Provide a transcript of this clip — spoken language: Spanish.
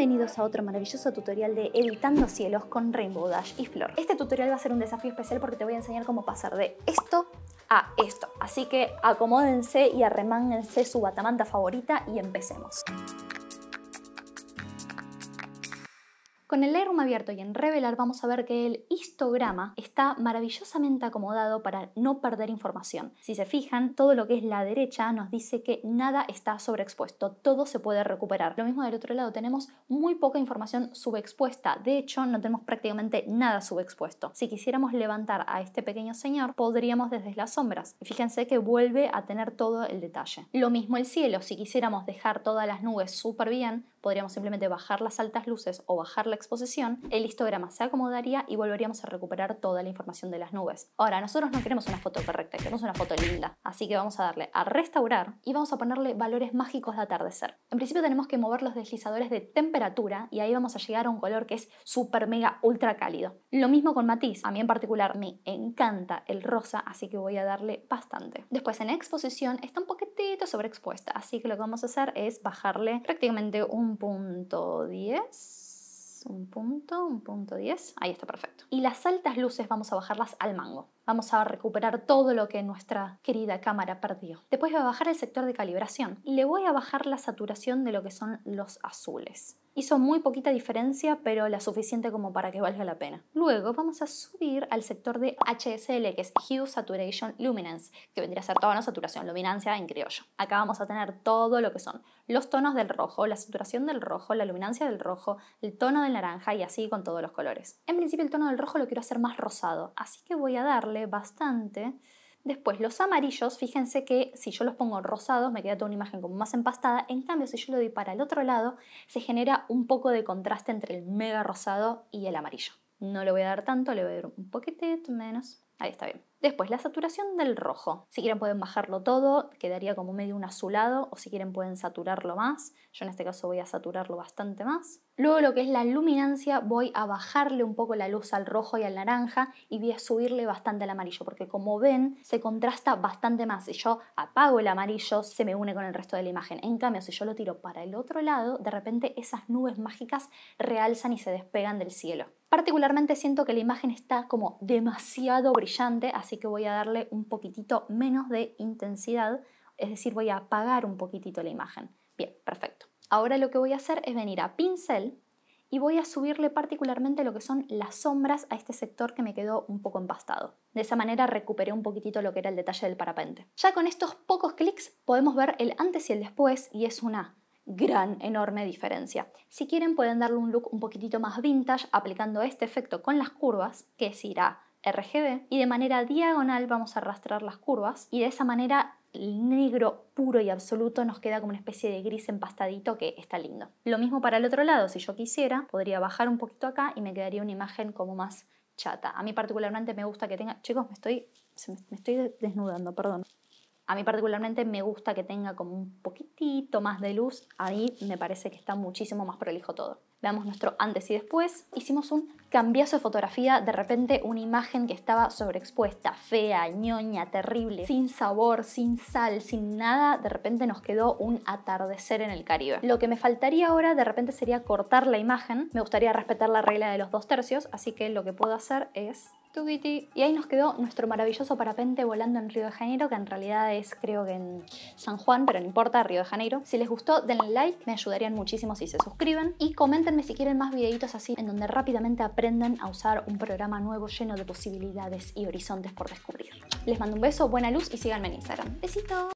Bienvenidos a otro maravilloso tutorial de editando Cielos con Rainbow Dash y Flor. Este tutorial va a ser un desafío especial porque te voy a enseñar cómo pasar de esto a esto. Así que acomódense y arremánguense su batamanta favorita y empecemos. Con el Lightroom abierto y en Revelar vamos a ver que el histograma está maravillosamente acomodado para no perder información. Si se fijan, todo lo que es la derecha nos dice que nada está sobreexpuesto, todo se puede recuperar. Lo mismo del otro lado, tenemos muy poca información subexpuesta, de hecho no tenemos prácticamente nada subexpuesto. Si quisiéramos levantar a este pequeño señor, podríamos desde las sombras. Fíjense que vuelve a tener todo el detalle. Lo mismo el cielo, si quisiéramos dejar todas las nubes súper bien, podríamos simplemente bajar las altas luces o bajar la exposición, el histograma se acomodaría y volveríamos a recuperar toda la información de las nubes. Ahora, nosotros no queremos una foto correcta, queremos una foto linda, así que vamos a darle a restaurar y vamos a ponerle valores mágicos de atardecer. En principio tenemos que mover los deslizadores de temperatura y ahí vamos a llegar a un color que es súper mega ultra cálido. Lo mismo con matiz, a mí en particular me encanta el rosa, así que voy a darle bastante. Después en exposición está un poquitito sobreexpuesta, así que lo que vamos a hacer es bajarle prácticamente un un punto 10, un punto, un punto 10, ahí está perfecto. Y las altas luces vamos a bajarlas al mango. Vamos a recuperar todo lo que nuestra querida cámara perdió. Después voy a bajar el sector de calibración y le voy a bajar la saturación de lo que son los azules. Hizo muy poquita diferencia, pero la suficiente como para que valga la pena. Luego vamos a subir al sector de HSL, que es Hue Saturation Luminance, que vendría a ser tono, saturación, luminancia en criollo. Acá vamos a tener todo lo que son los tonos del rojo, la saturación del rojo, la luminancia del rojo, el tono del naranja y así con todos los colores. En principio el tono del rojo lo quiero hacer más rosado, así que voy a darle bastante Después, los amarillos, fíjense que si yo los pongo rosados me queda toda una imagen como más empastada. En cambio, si yo lo doy para el otro lado, se genera un poco de contraste entre el mega rosado y el amarillo. No le voy a dar tanto, le voy a dar un poquitito menos. Ahí está bien. Después, la saturación del rojo. Si quieren pueden bajarlo todo, quedaría como medio un azulado, o si quieren pueden saturarlo más. Yo en este caso voy a saturarlo bastante más. Luego lo que es la luminancia, voy a bajarle un poco la luz al rojo y al naranja y voy a subirle bastante al amarillo, porque como ven, se contrasta bastante más. Si yo apago el amarillo, se me une con el resto de la imagen. En cambio, si yo lo tiro para el otro lado, de repente esas nubes mágicas realzan y se despegan del cielo. Particularmente siento que la imagen está como demasiado brillante, así que voy a darle un poquitito menos de intensidad, es decir, voy a apagar un poquitito la imagen. Bien, perfecto. Ahora lo que voy a hacer es venir a pincel y voy a subirle particularmente lo que son las sombras a este sector que me quedó un poco empastado. De esa manera recuperé un poquitito lo que era el detalle del parapente. Ya con estos pocos clics podemos ver el antes y el después y es una gran, enorme diferencia. Si quieren pueden darle un look un poquitito más vintage aplicando este efecto con las curvas, que ir irá RGB, y de manera diagonal vamos a arrastrar las curvas y de esa manera el negro puro y absoluto nos queda como una especie de gris empastadito que está lindo. Lo mismo para el otro lado, si yo quisiera, podría bajar un poquito acá y me quedaría una imagen como más chata. A mí particularmente me gusta que tenga... Chicos, me estoy, me estoy desnudando, perdón. A mí particularmente me gusta que tenga como un poquitito más de luz. Ahí me parece que está muchísimo más prolijo todo. Veamos nuestro antes y después. Hicimos un cambiazo de fotografía. De repente una imagen que estaba sobreexpuesta, fea, ñoña, terrible, sin sabor, sin sal, sin nada. De repente nos quedó un atardecer en el Caribe. Lo que me faltaría ahora de repente sería cortar la imagen. Me gustaría respetar la regla de los dos tercios. Así que lo que puedo hacer es y ahí nos quedó nuestro maravilloso parapente volando en Río de Janeiro, que en realidad es creo que en San Juan, pero no importa, Río de Janeiro. Si les gustó, denle like, me ayudarían muchísimo si se suscriben. Y coméntenme si quieren más videitos así, en donde rápidamente aprenden a usar un programa nuevo lleno de posibilidades y horizontes por descubrir. Les mando un beso, buena luz y síganme en Instagram. Besitos.